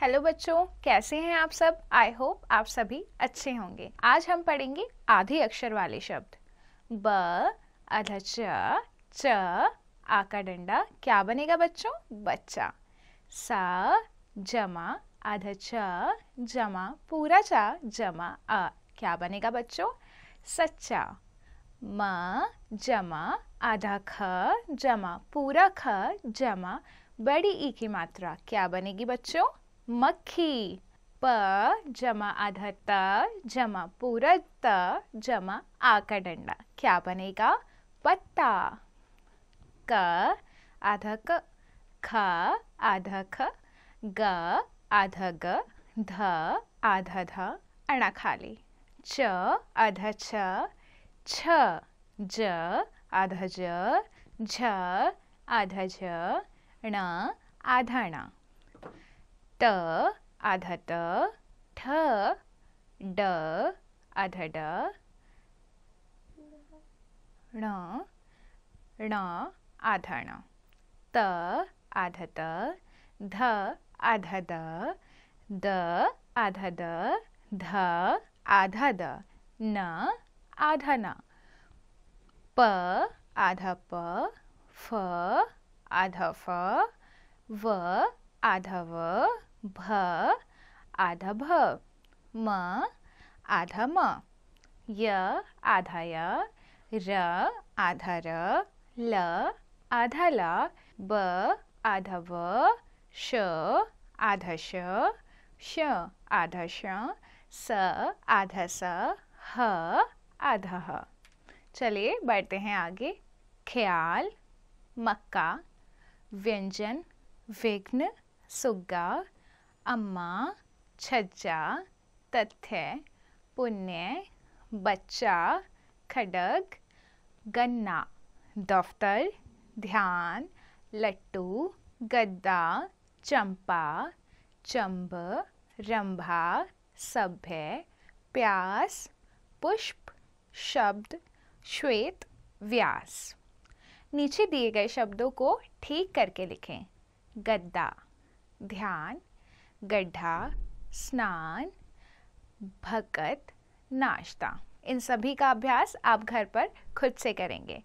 hello बच्चों कैसे हैं आप सब आई होप आप सभी अच्छे होंगे आज हम पढ़ेंगे आधे अक्षर वाले शब्द ब अधा च च आ का डंडा क्या बनेगा बच्चों बच्चा सा जमा आधा जमा पूरा चा जमा अ क्या बनेगा बच्चों सच्चा म जमा आधा ख जमा पूरा ख जमा बड़ी ई की मात्रा क्या बनेगी बच्चों मक्खी प जमा आधा त जमा पूरा त जमा आ का डंडा क्या बनेगा पत्ता क आधा क ख आधा ख ग आधा ग ध आधा ध खाली च आधा छ छ ज आध ज झ आध झ ण आधा ण त आध त ठ ड आध ड ण ण आध ण त आध त ध आध द द आध द ध आध द न आधा ना प आधा प फ आधा फ व आधा व भ आधा भ म आधा म य आधा य र आधा र ल आधा ल ब आधा व श आधा श श आधा श स आधा स ह अध चलिए बढ़ते हैं आगे ख्याल मक्का व्यंजन विघ्न सुग्गा अम्मा छज्जा तथ्य पुण्य बच्चा खडग गन्ना दफ्तर ध्यान लट्टू गद्दा चंपा चंब रंभा सभ्य प्यास पुष्प शब्द श्वेत व्यास नीचे दिए गए शब्दों को ठीक करके लिखें गद्दा ध्यान गड्ढा स्नान भगत नाश्ता इन सभी का अभ्यास आप घर पर खुद से करेंगे